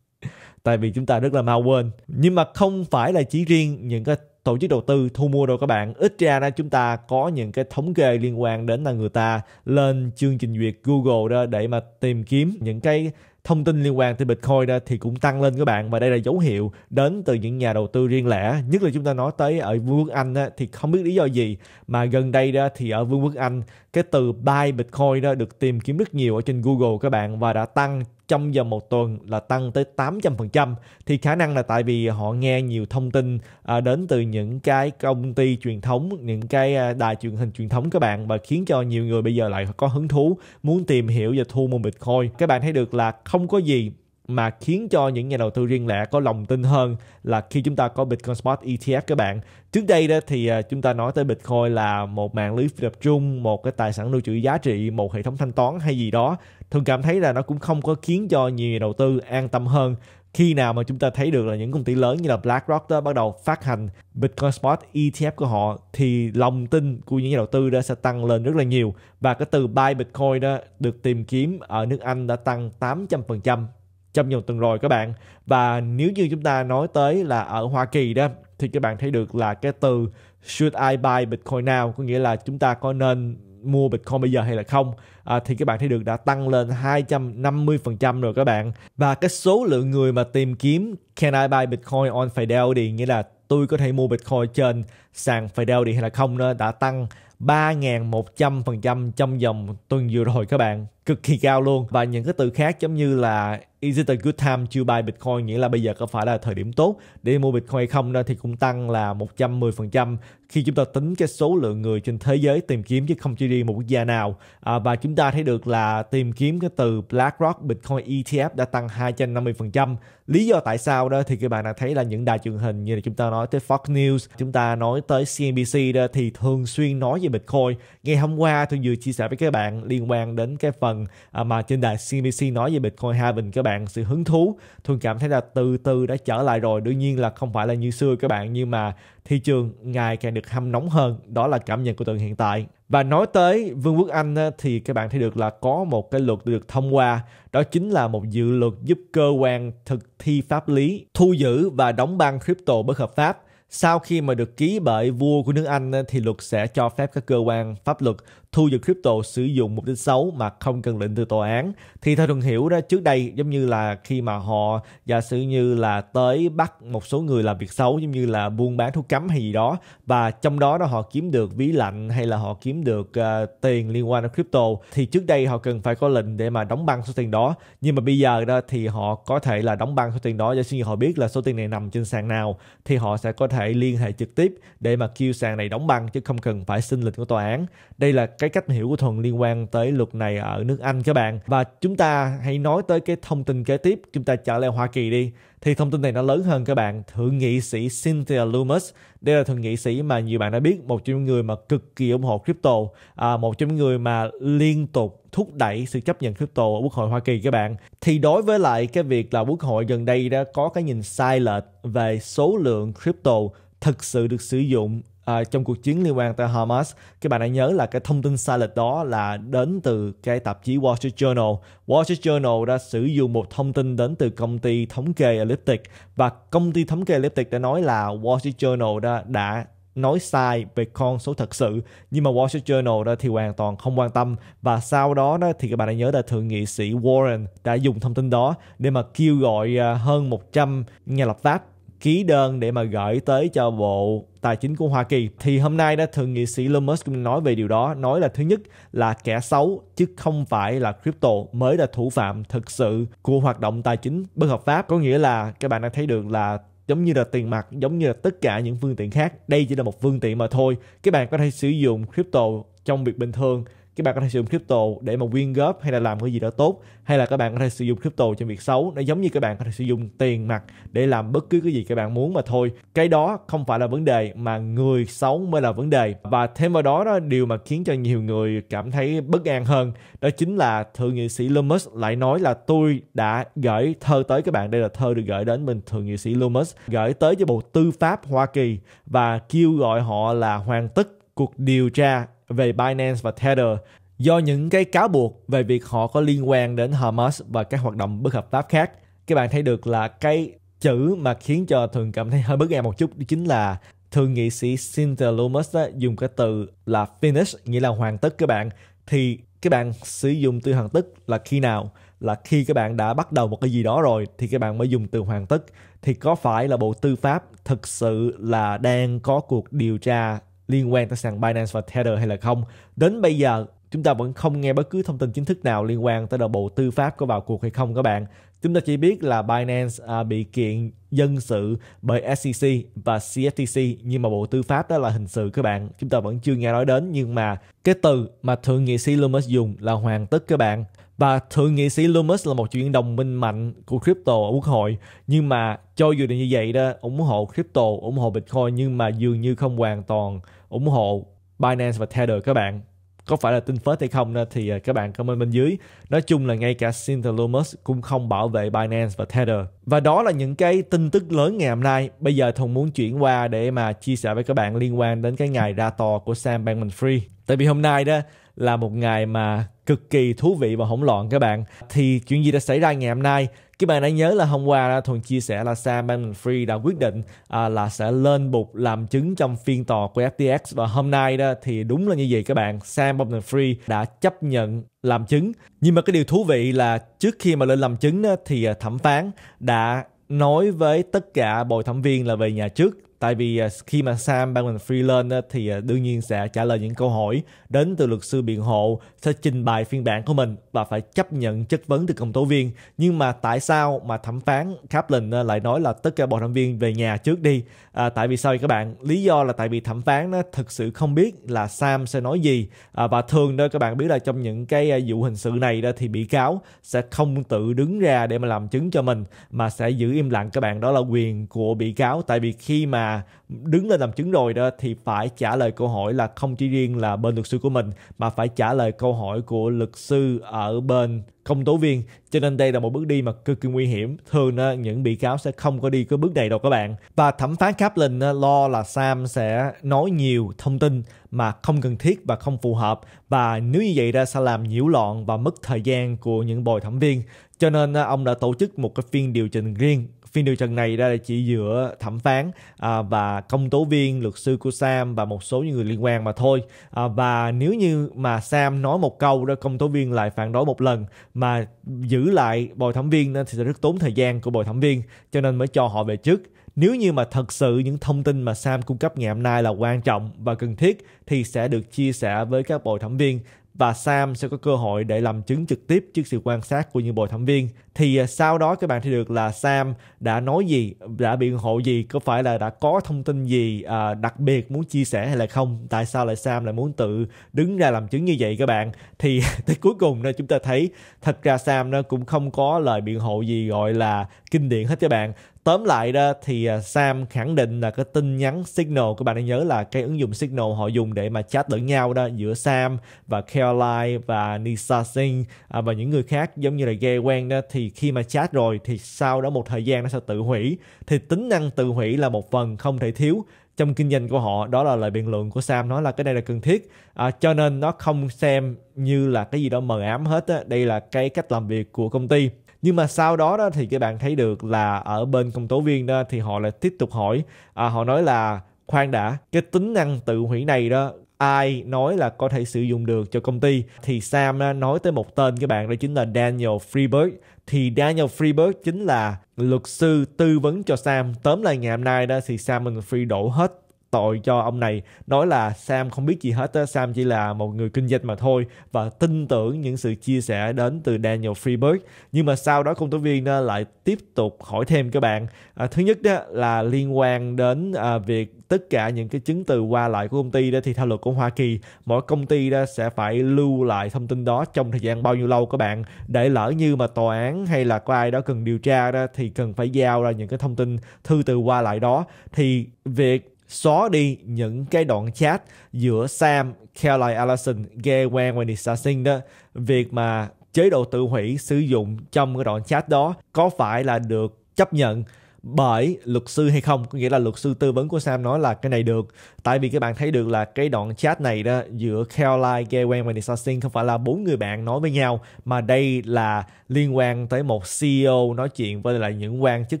(laughs) tại vì chúng ta rất là mau quên nhưng mà không phải là chỉ riêng những cái tổ chức đầu tư thu mua đâu các bạn ít ra đó chúng ta có những cái thống kê liên quan đến là người ta lên chương trình duyệt Google đó để mà tìm kiếm những cái thông tin liên quan tới Bitcoin đó thì cũng tăng lên các bạn và đây là dấu hiệu đến từ những nhà đầu tư riêng lẻ nhất là chúng ta nói tới ở Vương quốc Anh đó, thì không biết lý do gì mà gần đây đó thì ở Vương quốc Anh cái từ buy Bitcoin đó được tìm kiếm rất nhiều ở trên Google các bạn và đã tăng trong vòng một tuần là tăng tới 800% thì khả năng là tại vì họ nghe nhiều thông tin à, đến từ những cái công ty truyền thống những cái à, đài truyền hình truyền thống các bạn và khiến cho nhiều người bây giờ lại có hứng thú muốn tìm hiểu và thu mua Bitcoin các bạn thấy được là không có gì mà khiến cho những nhà đầu tư riêng lẻ có lòng tin hơn là khi chúng ta có Bitcoin Spot ETF các bạn. Trước đây đó thì à, chúng ta nói tới Bitcoin là một mạng lưới tập trung, một cái tài sản lưu trữ giá trị, một hệ thống thanh toán hay gì đó thường cảm thấy là nó cũng không có khiến cho nhiều nhà đầu tư an tâm hơn khi nào mà chúng ta thấy được là những công ty lớn như là BlackRock đó bắt đầu phát hành Bitcoin Spot ETF của họ thì lòng tin của những nhà đầu tư đó sẽ tăng lên rất là nhiều và cái từ buy Bitcoin đó được tìm kiếm ở nước Anh đã tăng 800% trong nhiều tuần rồi các bạn và nếu như chúng ta nói tới là ở Hoa Kỳ đó thì các bạn thấy được là cái từ should I buy Bitcoin now có nghĩa là chúng ta có nên mua Bitcoin bây giờ hay là không à, thì các bạn thấy được đã tăng lên 250% rồi các bạn và cái số lượng người mà tìm kiếm can I buy Bitcoin on Fidelity nghĩa là tôi có thể mua Bitcoin trên sàn Fidelity hay là không đó đã tăng 3.100% trong vòng tuần vừa rồi các bạn cực kỳ cao luôn và những cái từ khác giống như là is it a good time to buy bitcoin nghĩa là bây giờ có phải là thời điểm tốt để mua bitcoin hay không đó thì cũng tăng là 110% khi chúng ta tính cái số lượng người trên thế giới tìm kiếm chứ không chỉ riêng một quốc gia nào à, và chúng ta thấy được là tìm kiếm cái từ BlackRock Bitcoin ETF đã tăng 250% lý do tại sao đó thì các bạn đã thấy là những đài truyền hình như là chúng ta nói tới Fox News chúng ta nói tới CNBC đó thì thường xuyên nói về Bitcoin ngày hôm qua tôi vừa chia sẻ với các bạn liên quan đến cái phần phần à, mà trên đài CNBC nói về Bitcoin Halving các bạn sự hứng thú thường cảm thấy là từ từ đã trở lại rồi đương nhiên là không phải là như xưa các bạn nhưng mà thị trường ngày càng được hâm nóng hơn đó là cảm nhận của Tường hiện tại và nói tới Vương quốc Anh thì các bạn thấy được là có một cái luật được thông qua đó chính là một dự luật giúp cơ quan thực thi pháp lý thu giữ và đóng băng crypto bất hợp pháp sau khi mà được ký bởi vua của nước Anh thì luật sẽ cho phép các cơ quan pháp luật thu nhập crypto sử dụng mục đích xấu mà không cần lệnh từ tòa án thì theo thường hiểu đó trước đây giống như là khi mà họ giả sử như là tới bắt một số người làm việc xấu giống như là buôn bán thuốc cấm hay gì đó và trong đó đó họ kiếm được ví lạnh hay là họ kiếm được uh, tiền liên quan đến crypto thì trước đây họ cần phải có lệnh để mà đóng băng số tiền đó nhưng mà bây giờ đó thì họ có thể là đóng băng số tiền đó giả sử như họ biết là số tiền này nằm trên sàn nào thì họ sẽ có thể liên hệ trực tiếp để mà kêu sàn này đóng băng chứ không cần phải xin lệnh của tòa án đây là cái cách hiểu của thuần liên quan tới luật này ở nước anh các bạn và chúng ta hãy nói tới cái thông tin kế tiếp chúng ta trở lại hoa kỳ đi thì thông tin này nó lớn hơn các bạn thượng nghị sĩ Cynthia Lummis đây là thượng nghị sĩ mà nhiều bạn đã biết một trong những người mà cực kỳ ủng hộ crypto à, một trong những người mà liên tục thúc đẩy sự chấp nhận crypto ở quốc hội Hoa Kỳ các bạn thì đối với lại cái việc là quốc hội gần đây đã có cái nhìn sai lệch về số lượng crypto thực sự được sử dụng uh, trong cuộc chiến liên quan tới Hamas các bạn hãy nhớ là cái thông tin sai lệch đó là đến từ cái tạp chí Wall Street Journal Wall Street Journal đã sử dụng một thông tin đến từ công ty thống kê Elliptic và công ty thống kê Elliptic đã nói là Wall Street Journal đã, đã nói sai về con số thật sự nhưng mà Wall Street Journal đó thì hoàn toàn không quan tâm và sau đó đó thì các bạn đã nhớ là thượng nghị sĩ Warren đã dùng thông tin đó để mà kêu gọi à, hơn 100 nhà lập pháp ký đơn để mà gửi tới cho bộ tài chính của Hoa Kỳ thì hôm nay đã thượng nghị sĩ Elon cũng nói về điều đó nói là thứ nhất là kẻ xấu chứ không phải là crypto mới là thủ phạm thực sự của hoạt động tài chính bất hợp pháp có nghĩa là các bạn đã thấy được là giống như là tiền mặt giống như là tất cả những phương tiện khác đây chỉ là một phương tiện mà thôi các bạn có thể sử dụng crypto trong việc bình thường các bạn có thể sử dụng crypto để mà quyên góp hay là làm cái gì đó tốt hay là các bạn có thể sử dụng crypto cho việc xấu nó giống như các bạn có thể sử dụng tiền mặt để làm bất cứ cái gì các bạn muốn mà thôi cái đó không phải là vấn đề mà người xấu mới là vấn đề và thêm vào đó đó điều mà khiến cho nhiều người cảm thấy bất an hơn đó chính là thượng nghị sĩ Lumos lại nói là tôi đã gửi thơ tới các bạn đây là thơ được gửi đến mình thượng nghị sĩ Lumos gửi tới cho bộ tư pháp Hoa Kỳ và kêu gọi họ là hoàn tất cuộc điều tra về Binance và Tether do những cái cáo buộc về việc họ có liên quan đến Hamas và các hoạt động bất hợp pháp khác. Các bạn thấy được là cái chữ mà khiến cho thường cảm thấy hơi bất ngờ một chút đó chính là thượng nghị sĩ Cynthia Lumos dùng cái từ là finish nghĩa là hoàn tất các bạn thì các bạn sử dụng từ hoàn tất là khi nào là khi các bạn đã bắt đầu một cái gì đó rồi thì các bạn mới dùng từ hoàn tất thì có phải là bộ tư pháp thực sự là đang có cuộc điều tra liên quan tới sàn Binance và Tether hay là không. Đến bây giờ chúng ta vẫn không nghe bất cứ thông tin chính thức nào liên quan tới đội bộ tư pháp có vào cuộc hay không các bạn. Chúng ta chỉ biết là Binance à, bị kiện dân sự bởi SEC và CFTC nhưng mà bộ tư pháp đó là hình sự các bạn. Chúng ta vẫn chưa nghe nói đến nhưng mà cái từ mà thượng nghị sĩ Lumos dùng là hoàn tất các bạn và thượng nghị sĩ Loomis là một chủ nhân đồng minh mạnh của crypto ở quốc hội nhưng mà cho dù là như vậy đó ủng hộ crypto ủng hộ bitcoin nhưng mà dường như không hoàn toàn ủng hộ Binance và Tether các bạn có phải là tin phết hay không đó, thì à, các bạn comment bên dưới nói chung là ngay cả Cynthia Lumos cũng không bảo vệ Binance và Tether và đó là những cái tin tức lớn ngày hôm nay bây giờ thùng muốn chuyển qua để mà chia sẻ với các bạn liên quan đến cái ngày ra tòa của Sam bankman free tại vì hôm nay đó là một ngày mà cực kỳ thú vị và hỗn loạn các bạn thì chuyện gì đã xảy ra ngày hôm nay các bạn đã nhớ là hôm qua thuần chia sẻ là Sam Bankman-Fried đã quyết định à, là sẽ lên bục làm chứng trong phiên tòa của FTX và hôm nay đó thì đúng là như vậy các bạn Sam Bankman-Fried đã chấp nhận làm chứng nhưng mà cái điều thú vị là trước khi mà lên làm chứng thì à, thẩm phán đã nói với tất cả bồi thẩm viên là về nhà trước tại vì à, khi mà Sam Bankman-Fried lên thì à, đương nhiên sẽ trả lời những câu hỏi đến từ luật sư biện hộ sẽ trình bày phiên bản của mình và phải chấp nhận chất vấn từ công tố viên nhưng mà tại sao mà thẩm phán Kaplan à, lại nói là tất cả bọn thẩm viên về nhà trước đi à, tại vì sao vậy các bạn lý do là tại vì thẩm phán nó thực sự không biết là Sam sẽ nói gì à, và thường đó các bạn biết là trong những cái vụ hình sự này đó thì bị cáo sẽ không tự đứng ra để mà làm chứng cho mình mà sẽ giữ im lặng các bạn đó là quyền của bị cáo tại vì khi mà đứng lên làm chứng rồi đó thì phải trả lời câu hỏi là không chỉ riêng là bên luật sư của mình mà phải trả lời câu hỏi của luật sư ở bên công tố viên cho nên đây là một bước đi mà cực kỳ nguy hiểm thường đó, những bị cáo sẽ không có đi cái bước này đâu các bạn và thẩm phán Kaplan lo là Sam sẽ nói nhiều thông tin mà không cần thiết và không phù hợp và nếu như vậy ra sẽ làm nhiễu loạn và mất thời gian của những bồi thẩm viên cho nên ông đã tổ chức một cái phiên điều chỉnh riêng phiên điều trần này ra chỉ giữa thẩm phán à, và công tố viên luật sư của Sam và một số những người liên quan mà thôi à, và nếu như mà Sam nói một câu đó công tố viên lại phản đối một lần mà giữ lại bồi thẩm viên thì sẽ rất tốn thời gian của bồi thẩm viên cho nên mới cho họ về trước nếu như mà thật sự những thông tin mà Sam cung cấp ngày hôm nay là quan trọng và cần thiết thì sẽ được chia sẻ với các bồi thẩm viên và Sam sẽ có cơ hội để làm chứng trực tiếp trước sự quan sát của những bồi thẩm viên. Thì à, sau đó các bạn thấy được là Sam đã nói gì, đã biện hộ gì, có phải là đã có thông tin gì à, đặc biệt muốn chia sẻ hay là không? Tại sao lại Sam lại muốn tự đứng ra làm chứng như vậy các bạn? Thì (laughs) tới cuối cùng đó chúng ta thấy thật ra Sam nó cũng không có lời biện hộ gì gọi là kinh điển hết các bạn tóm lại đó thì à, Sam khẳng định là cái tin nhắn Signal các bạn đã nhớ là cái ứng dụng Signal họ dùng để mà chat lẫn nhau đó giữa Sam và Caroline và Nisa Singh à, và những người khác giống như là ghe quen đó thì khi mà chat rồi thì sau đó một thời gian nó sẽ tự hủy thì tính năng tự hủy là một phần không thể thiếu trong kinh doanh của họ đó là lời biện luận của Sam nói là cái này là cần thiết à, cho nên nó không xem như là cái gì đó mờ ám hết á. đây là cái cách làm việc của công ty nhưng mà sau đó đó thì các bạn thấy được là ở bên công tố viên đó thì họ lại tiếp tục hỏi à, họ nói là khoan đã cái tính năng tự hủy này đó ai nói là có thể sử dụng được cho công ty thì Sam nói tới một tên các bạn đó chính là Daniel Freeberg thì Daniel Freeberg chính là luật sư tư vấn cho Sam tóm lại ngày hôm nay đó thì Sam mình Free đổ hết tội cho ông này nói là Sam không biết gì hết Sam chỉ là một người kinh doanh mà thôi và tin tưởng những sự chia sẻ đến từ Daniel Freeberg nhưng mà sau đó công tố viên ờ, lại tiếp tục hỏi thêm các bạn à, thứ nhất đó là liên quan đến à, việc tất cả những cái chứng từ qua lại của công ty đó thì theo luật của Hoa Kỳ mỗi công ty đó sẽ phải lưu lại thông tin đó trong thời gian bao nhiêu lâu các bạn để lỡ như mà tòa án hay là có ai đó cần điều tra đó thì cần phải giao ra những cái thông tin thư từ qua lại đó thì việc xóa đi những cái đoạn chat giữa Sam, Kelly Allison, Gae Wang và Nisa Singh đó. Việc mà chế độ tự hủy sử dụng trong cái đoạn chat đó có phải là được chấp nhận bởi luật sư hay không có nghĩa là luật sư tư vấn của Sam nói là cái này được tại vì các bạn thấy được là cái đoạn chat này đó giữa Caroline, Gawain và Nisastin không phải là bốn người bạn nói với nhau mà đây là liên quan tới một CEO nói chuyện với lại những quan chức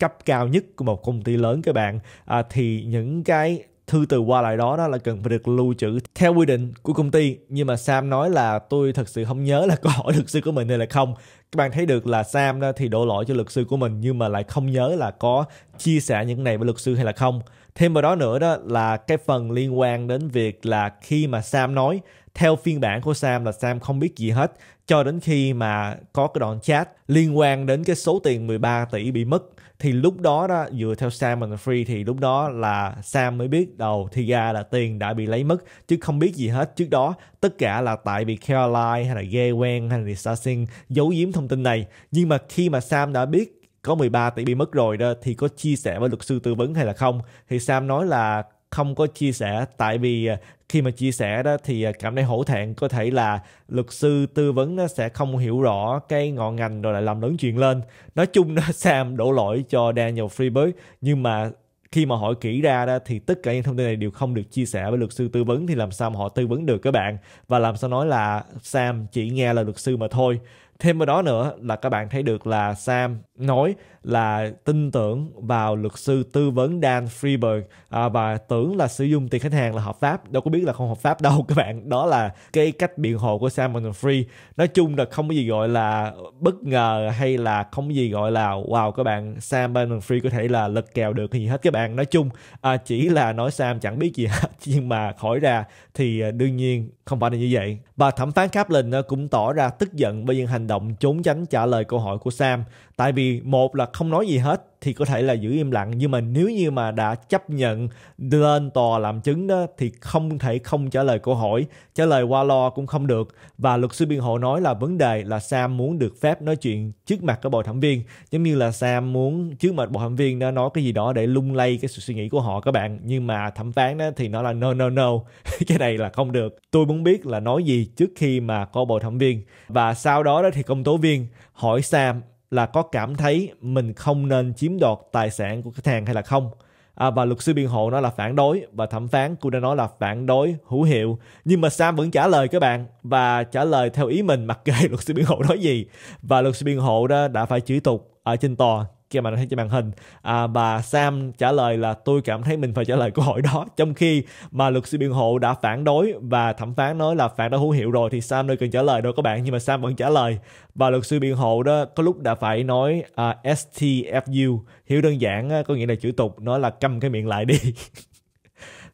cấp cao nhất của một công ty lớn các bạn à, thì những cái thư từ qua lại đó đó là cần phải được lưu trữ theo quy định của công ty nhưng mà Sam nói là tôi thật sự không nhớ là có hỏi (laughs) luật sư của mình hay là không các bạn thấy được là Sam đó thì đổ lỗi cho luật sư của mình nhưng mà lại không nhớ là có chia sẻ những này với luật sư hay là không thêm vào đó nữa đó là cái phần liên quan đến việc là khi mà Sam nói theo phiên bản của Sam là Sam không biết gì hết cho đến khi mà có cái đoạn chat liên quan đến cái số tiền 13 tỷ bị mất thì lúc đó đó dựa theo Sam and Free thì lúc đó là Sam mới biết đầu thì ra là tiền đã bị lấy mất chứ không biết gì hết trước đó tất cả là tại vì Caroline hay là Gay quen hay là Sassing giấu giếm thông tin này nhưng mà khi mà Sam đã biết có 13 tỷ bị mất rồi đó thì có chia sẻ với luật sư tư vấn hay là không thì Sam nói là không có chia sẻ tại vì à, khi mà chia sẻ đó thì à, cảm thấy hổ thẹn có thể là luật sư tư vấn nó sẽ không hiểu rõ cái ngọn ngành rồi lại làm lớn chuyện lên nói chung đó (laughs) Sam đổ lỗi cho Daniel Freeberg nhưng mà khi mà hỏi kỹ ra đó thì tất cả những thông tin này đều không được chia sẻ với luật sư tư vấn thì làm sao mà họ tư vấn được các bạn và làm sao nói là Sam chỉ nghe là luật sư mà thôi thêm vào đó nữa là các bạn thấy được là Sam nói là tin tưởng vào luật sư tư vấn Dan Freeberg à, và tưởng là sử dụng tiền khách hàng là hợp pháp đâu có biết là không hợp pháp đâu (laughs) các bạn đó là cái cách biện hộ của Simon Free nói chung là không có gì gọi là bất ngờ hay là không có gì gọi là wow các bạn Simon Free có thể là lật kèo được gì hết các bạn nói chung à, chỉ là nói Sam chẳng biết gì hết (laughs) nhưng mà khỏi ra thì à, đương nhiên không phải là như vậy và thẩm phán Kaplan à, cũng tỏ ra tức giận bởi những hành động trốn tránh trả lời câu hỏi của Sam tại vì một là không nói gì hết thì có thể là giữ im lặng nhưng mà nếu như mà đã chấp nhận lên tòa làm chứng đó thì không thể không trả lời câu hỏi trả lời qua lo cũng không được và luật sư biên hộ nói là vấn đề là Sam muốn được phép nói chuyện trước mặt các bầu thẩm viên giống như là Sam muốn trước mặt bầu thẩm viên đó nói cái gì đó để lung lay cái suy nghĩ của họ các bạn nhưng mà thẩm phán đó thì nó là no no no (laughs) cái này là không được tôi muốn biết là nói gì trước khi mà có bầu thẩm viên và sau đó đó thì công tố viên hỏi Sam là có cảm thấy mình không nên chiếm đoạt tài sản của khách hàng hay là không à, và luật sư biện hộ nó là phản đối và thẩm phán cũng đã nói là phản đối hữu hiệu nhưng mà Sam vẫn trả lời các bạn và trả lời theo ý mình mặc kệ (laughs) luật sư biện hộ nói gì và luật sư biện hộ đó đã phải chửi tục ở trên tòa kia thấy trên màn hình à, bà Sam trả lời là tôi cảm thấy mình phải trả lời (laughs) câu hỏi đó trong khi mà luật sư biện hộ đã phản đối và thẩm phán nói là phản đã hữu hiệu rồi thì Sam đâu cần trả lời đâu các bạn nhưng mà Sam vẫn trả lời và luật sư biện hộ đó có lúc đã phải nói à, STFU hiểu đơn giản có nghĩa là chữ tục nói là cầm cái miệng lại đi (laughs)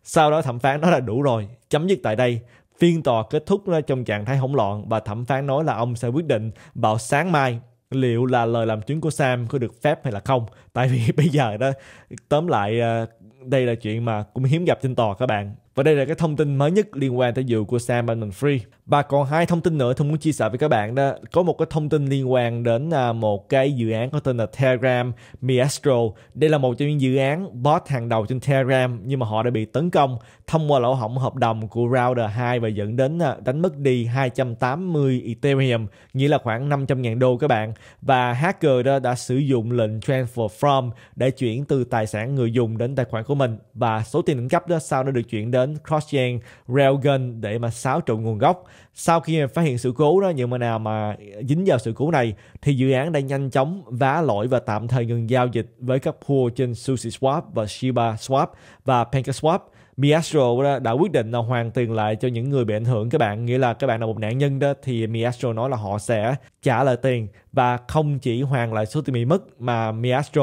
sau đó thẩm phán nói là đủ rồi chấm dứt tại đây phiên tòa kết thúc trong trạng thái hỗn loạn và thẩm phán nói là ông sẽ quyết định vào sáng mai liệu là lời làm chứng của Sam có được phép hay là không tại vì (laughs) bây giờ đó tóm lại ờ, đây là chuyện mà cũng hiếm gặp trên tòa các bạn và đây là cái thông tin mới nhất liên quan tới vụ của Sam Bankman-Fried. Và còn hai thông tin nữa tôi muốn chia sẻ với các bạn đó. Có một cái thông tin liên quan đến à, một cái dự án có tên là Telegram Miestro. Đây là một trong những dự án bot hàng đầu trên Telegram nhưng mà họ đã bị tấn công thông qua lỗ hỏng hợp đồng của router 2 và dẫn đến à, đánh mất đi 280 Ethereum, nghĩa là khoảng 500.000 đô các bạn. Và hacker đó đã sử dụng lệnh transfer from để chuyển từ tài sản người dùng đến tài khoản của mình và số tiền định cấp đó sau đó được chuyển đến đến Crossgen Railgun để mà xáo trộn nguồn gốc. Sau khi phát hiện sự cố đó, những mà nào mà dính vào sự cố này thì dự án đã nhanh chóng vá lỗi và tạm thời ngừng giao dịch với các pool trên Sushi Swap và Shiba Swap và PancakeSwap. Miastro đã quyết định là hoàn tiền lại cho những người bị ảnh hưởng các bạn nghĩa là các bạn là một nạn nhân đó thì Miastro nói là họ sẽ trả lại tiền và không chỉ hoàn lại số tiền bị mất mà Miastro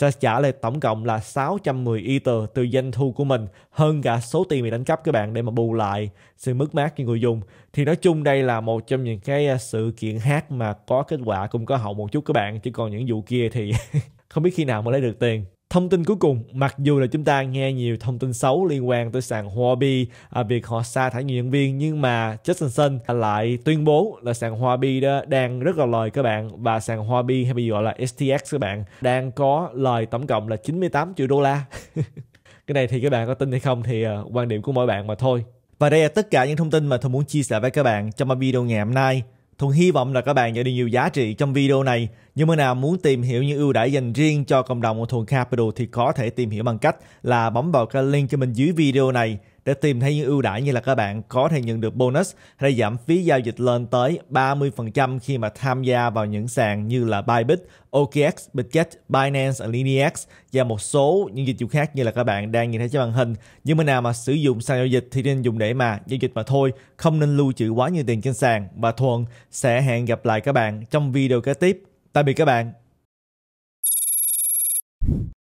sẽ trả lại tổng cộng là 610 Ether từ doanh thu của mình hơn cả số tiền bị đánh cắp các bạn để mà bù lại sự mất mát cho người dùng thì nói chung đây là một trong những cái à, sự kiện hát mà có kết quả cũng có hậu một chút các bạn chứ còn những vụ kia thì (laughs) không biết khi nào mới lấy được tiền Thông tin cuối cùng, mặc dù là chúng ta nghe nhiều thông tin xấu liên quan tới sàn Huobi, à, việc họ sa thải nhiều nhân viên nhưng mà Johnson lại tuyên bố là sàn Huobi đó đang rất là lời các bạn và sàn Huobi hay bây giờ gọi là STX các bạn đang có lời tổng cộng là 98 triệu đô la. (laughs) cái này thì các bạn có tin hay không thì à, quan điểm của mỗi bạn mà thôi. Và đây là tất cả những thông tin mà tôi muốn chia sẻ với các bạn trong video ngày hôm nay. Thuận hy vọng là các bạn nhận được nhiều giá trị trong video này. Nhưng mà nào muốn tìm hiểu những ưu đãi dành riêng cho cộng đồng của Thuận Capital thì có thể tìm hiểu bằng cách là bấm vào cái link cho mình dưới video này để tìm thấy những ưu đãi như là các bạn có thể nhận được bonus hay giảm phí giao dịch lên tới 30% khi mà tham gia vào những sàn như là Bybit, OKX, Bitget, Binance, AlineX và một số những dịch vụ khác như là các bạn đang nhìn thấy trên màn hình. Nhưng mà nào mà sử dụng sàn giao dịch thì nên dùng để mà giao dịch mà thôi, không nên lưu trữ quá nhiều tiền trên sàn. Và Thuận sẽ hẹn gặp lại các bạn trong video kế tiếp. Tạm biệt các bạn.